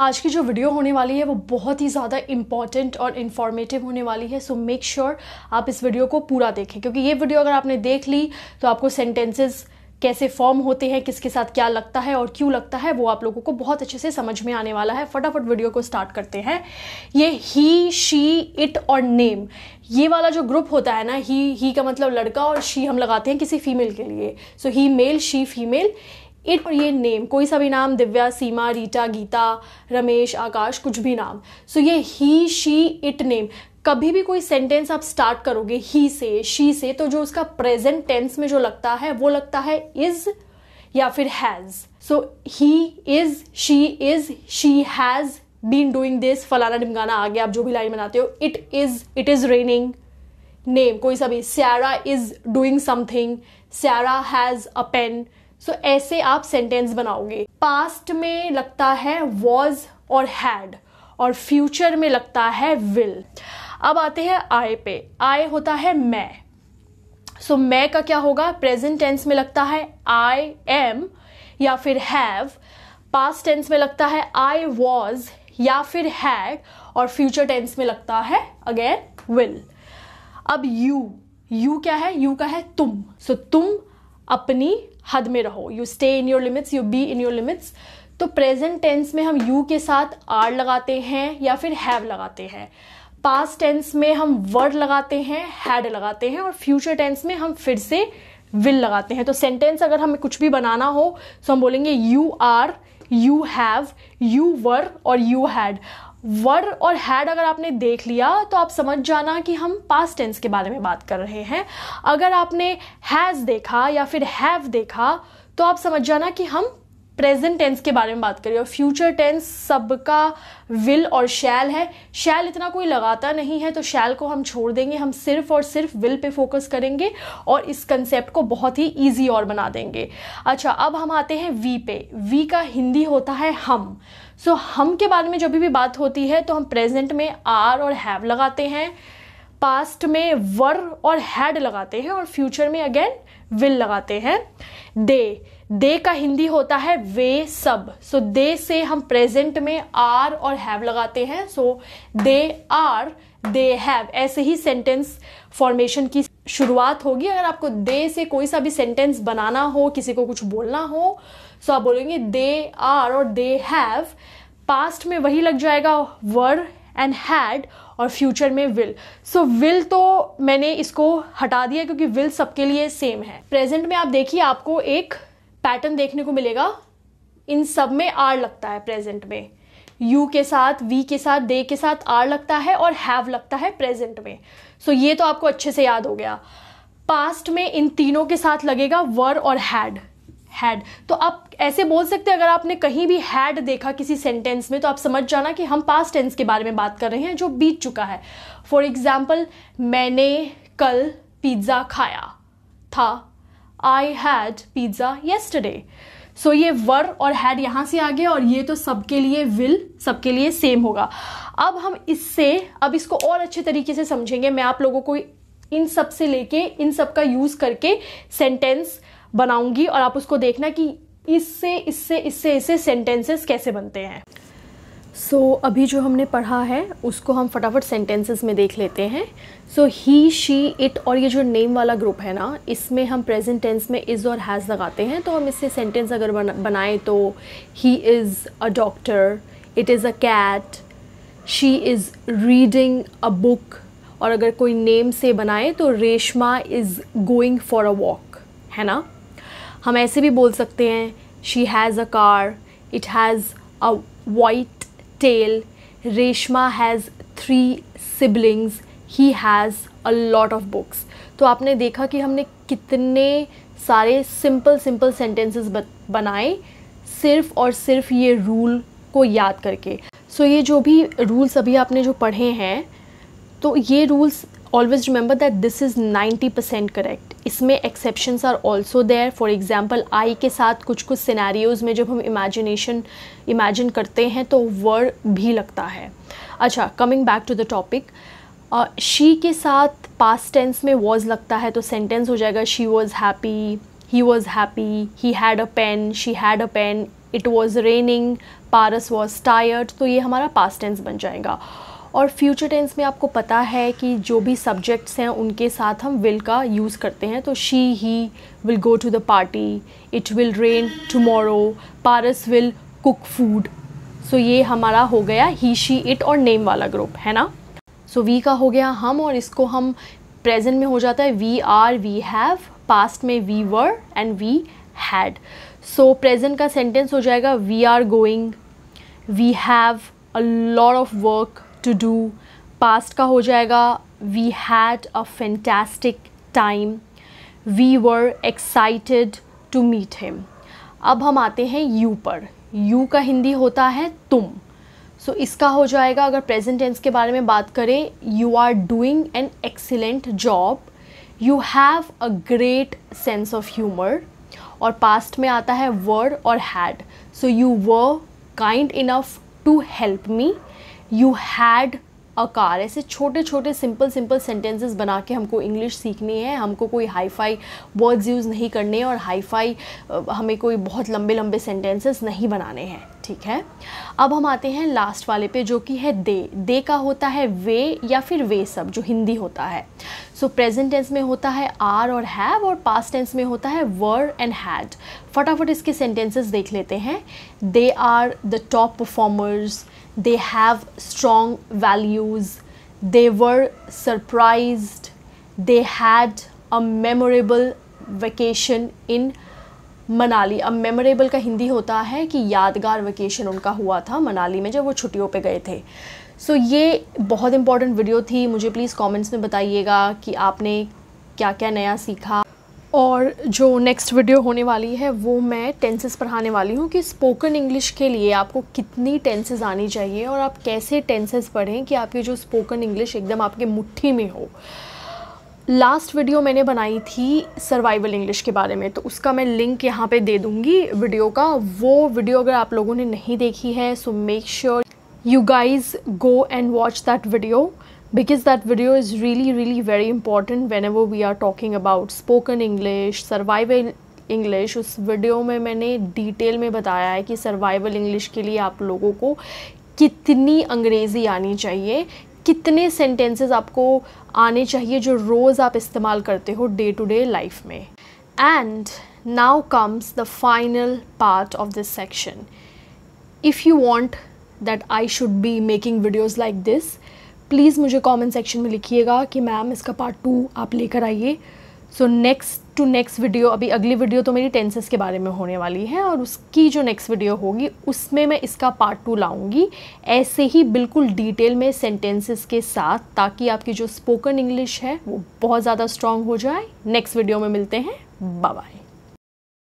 आज की जो वीडियो होने वाली है वो बहुत ही ज़्यादा इंपॉर्टेंट और इन्फॉर्मेटिव होने वाली है सो मेक श्योर आप इस वीडियो को पूरा देखें क्योंकि ये वीडियो अगर आपने देख ली तो आपको सेंटेंसेस कैसे फॉर्म होते हैं किसके साथ क्या लगता है और क्यों लगता है वो आप लोगों को बहुत अच्छे से समझ में आने वाला है फटाफट वीडियो को स्टार्ट करते हैं ये ही शी इट और नेम ये वाला जो ग्रुप होता है ना ही ही का मतलब लड़का और शी हम लगाते हैं किसी फीमेल के लिए so he male she female it ये नेम कोई सा भी नाम दिव्या सीमा रीटा गीता रमेश आकाश कुछ भी नाम सो so ये ही शी इट नेम कभी भी कोई सेंटेंस आप स्टार्ट करोगे ही से शी से तो जो उसका प्रेजेंट टेंस में जो लगता है वो लगता है इज या फिर has so he is she is she has been doing this फलाना आ आगे आप जो भी लाइन बनाते हो it is it is raining name कोई सा भी Sara is doing something Sara has a pen so so, ऐसे आप सेंटेंस बनाओगे पास्ट में लगता है वॉज और हैड और फ्यूचर में लगता है विल अब आते हैं आय पे आय होता है मैं सो so, मैं का क्या होगा प्रेजेंट टेंस में लगता है आई एम या फिर हैव पास्ट टेंस में लगता है आई वॉज या फिर हैड और फ्यूचर टेंस में लगता है अगेन विल अब यू यू क्या है यू का है तुम सो so, तुम अपनी हद में रहो you stay in your limits you be in your limits तो प्रेजेंट टेंस में हम यू के साथ आर लगाते हैं या फिर हैव लगाते हैं पास्ट टेंस में हम वर्ड लगाते हैं हैड लगाते हैं और फ्यूचर टेंस में हम फिर से विल लगाते हैं तो सेंटेंस अगर हमें कुछ भी बनाना हो तो हम बोलेंगे you are you have you were और यू हैड वर और हैड अगर आपने देख लिया तो आप समझ जाना कि हम पास्ट टेंस के बारे में बात कर रहे हैं अगर आपने हैज़ देखा या फिर हैव देखा तो आप समझ जाना कि हम प्रेजेंट टेंस के बारे में बात करिए और फ्यूचर टेंस सबका विल और शैल है शैल इतना कोई लगाता नहीं है तो शैल को हम छोड़ देंगे हम सिर्फ और सिर्फ विल पे फोकस करेंगे और इस कंसेप्ट को बहुत ही ईजी और बना देंगे अच्छा अब हम आते हैं वी पे वी का हिंदी होता है हम सो so, हम के बारे में जब भी बात होती है तो हम प्रेजेंट में आर और हैव लगाते हैं पास्ट में वर और हैड लगाते हैं और फ्यूचर में अगेन विल लगाते हैं दे दे का हिंदी होता है वे सब सो so, दे से हम प्रेजेंट में आर और हैव लगाते हैं सो दे आर दे हैव ऐसे ही सेंटेंस फॉर्मेशन की शुरुआत होगी अगर आपको दे से कोई सा भी सेंटेंस बनाना हो किसी को कुछ बोलना हो सो तो so आप बोलेंगे दे आर और दे हैव पास्ट में वही लग जाएगा वर एंड हैड और फ्यूचर में विल सो विल तो मैंने इसको हटा दिया क्योंकि विल सबके लिए सेम है प्रेजेंट में आप देखिए आपको एक पैटर्न देखने को मिलेगा इन सब में आर लगता है प्रेजेंट में यू के साथ वी के साथ दे के साथ आर लगता है और हैव लगता है प्रेजेंट में सो so, ये तो आपको अच्छे से याद हो गया पास्ट में इन तीनों के साथ लगेगा वर और हैड हैड तो आप ऐसे बोल सकते हैं अगर आपने कहीं भी हैड देखा किसी सेंटेंस में तो आप समझ जाना कि हम पास्ट टेंस के बारे में बात कर रहे हैं जो बीत चुका है फॉर एग्जाम्पल मैंने कल पिज्ज़ा खाया था I had pizza yesterday so ये वर और हैड यहाँ से आ गया और ये तो सबके लिए विल सबके लिए सेम होगा अब हम इससे अब इसको और अच्छे तरीके से समझेंगे मैं आप लोगों को इन सब से लेके इन सब का यूज़ करके सेंटेंस बनाऊंगी और आप उसको देखना कि इससे इससे इससे इससे सेंटेंसेस कैसे बनते हैं सो so, अभी जो हमने पढ़ा है उसको हम फटाफट सेंटेंसेस में देख लेते हैं सो ही शी इट और ये जो नेम वाला ग्रुप है ना इसमें हम प्रेजेंट टेंस में इज़ और हैज़ लगाते हैं तो हम इससे सेंटेंस अगर बनाएं तो he is a doctor it is a cat she is reading a book और अगर कोई नेम से बनाएं तो Reshma is going for a walk है ना हम ऐसे भी बोल सकते हैं she has a car it has a white tale, Reshma has three siblings. He has a lot of books. तो आपने देखा कि हमने कितने सारे सिंपल सिंपल सेंटेंसेस बनाए सिर्फ और सिर्फ ये रूल को याद करके सो so, ये जो भी रूल्स अभी आपने जो पढ़े हैं तो ये rules always remember that this is ninety percent correct इसमें exceptions are also there for example I के साथ कुछ कुछ सिनेरियोज में जब हम इमेजिनेशन इमेजिन करते हैं तो वर्ड भी लगता है अच्छा coming back to the topic she के साथ पास्ट टेंस में वॉज लगता है तो सेंटेंस हो जाएगा she was happy he was happy he had a pen she had a pen it was raining Paras was tired तो ये हमारा पास्ट टेंस बन जाएगा और फ्यूचर टेंस में आपको पता है कि जो भी सब्जेक्ट्स हैं उनके साथ हम विल का यूज़ करते हैं तो she he will go to the party it will rain tomorrow Paras will cook food so ये हमारा हो गया ही शी इट और नेम वाला ग्रुप है ना सो वी का हो गया हम और इसको हम प्रेजेंट में हो जाता है we are we have past में we were and we had so present का सेंटेंस हो जाएगा we are going we have a lot of work to do past का हो जाएगा we had a fantastic time we were excited to meet him अब हम आते हैं यू पर यू का हिंदी होता है तुम सो so, इसका हो जाएगा अगर प्रेजेंट टेंस के बारे में बात करें you are doing an excellent job you have a great sense of humour और पास्ट में आता है वर और had so you were kind enough to help me you had a car ऐसे छोटे छोटे सिंपल सिंपल सेंटेंसेस बना के हमको इंग्लिश सीखनी है हमको कोई हाई फाई वर्ड्स यूज़ नहीं करने और हाई फाई हमें कोई बहुत लंबे लंबे सेंटेंसेस नहीं बनाने हैं ठीक है अब हम आते हैं लास्ट वाले पे जो कि है दे दे का होता है वे या फिर वे सब जो हिंदी होता है सो प्रेजेंट टेंस में होता है आर और हैव और पास्ट टेंस में होता है वर एंड हैड फटाफट इसके सेंटेंसेस देख लेते हैं they are the top performers they have strong values, they were surprised, they had a memorable vacation in Manali अब मेमोरेबल का हिंदी होता है कि यादगार वेकेशन उनका हुआ था मनाली में जब वो छुट्टियों पे गए थे सो so, ये बहुत इंपॉर्टेंट वीडियो थी मुझे प्लीज़ कमेंट्स में बताइएगा कि आपने क्या क्या नया सीखा और जो नेक्स्ट वीडियो होने वाली है वो मैं टेंसेस पढ़ाने वाली हूँ कि स्पोकन इंग्लिश के लिए आपको कितनी टेंसेस आनी चाहिए और आप कैसे टेंसेस पढ़ें कि आपकी जो स्पोकन इंग्लिश एकदम आपके मुट्ठी में हो लास्ट वीडियो मैंने बनाई थी सर्वाइवल इंग्लिश के बारे में तो उसका मैं लिंक यहाँ पे दे दूँगी वीडियो का वो वीडियो अगर आप लोगों ने नहीं देखी है so make sure you guys go and watch that video because that video is really really very important whenever we are talking about spoken English, survival English उस वीडियो में मैंने डिटेल में बताया है कि सर्वाइवल इंग्लिश के लिए आप लोगों को कितनी अंग्रेज़ी आनी चाहिए कितने सेंटेंसेस आपको आने चाहिए जो रोज़ आप इस्तेमाल करते हो डे टू डे लाइफ में and now comes the final part of this section if you want that I should be making videos like this please मुझे कमेंट सेक्शन में लिखिएगा कि मैम इसका पार्ट टू आप लेकर आइए so next to next video अभी अगली वीडियो तो मेरी टेंसेस के बारे में होने वाली है और उसकी जो नेक्स्ट वीडियो होगी उसमें मैं इसका पार्ट टू लाऊंगी ऐसे ही बिल्कुल डिटेल में सेंटेंसेस के साथ ताकि आपकी जो स्पोकन इंग्लिश है वो बहुत ज़्यादा स्ट्रॉन्ग हो जाए नेक्स्ट वीडियो में मिलते हैं बाय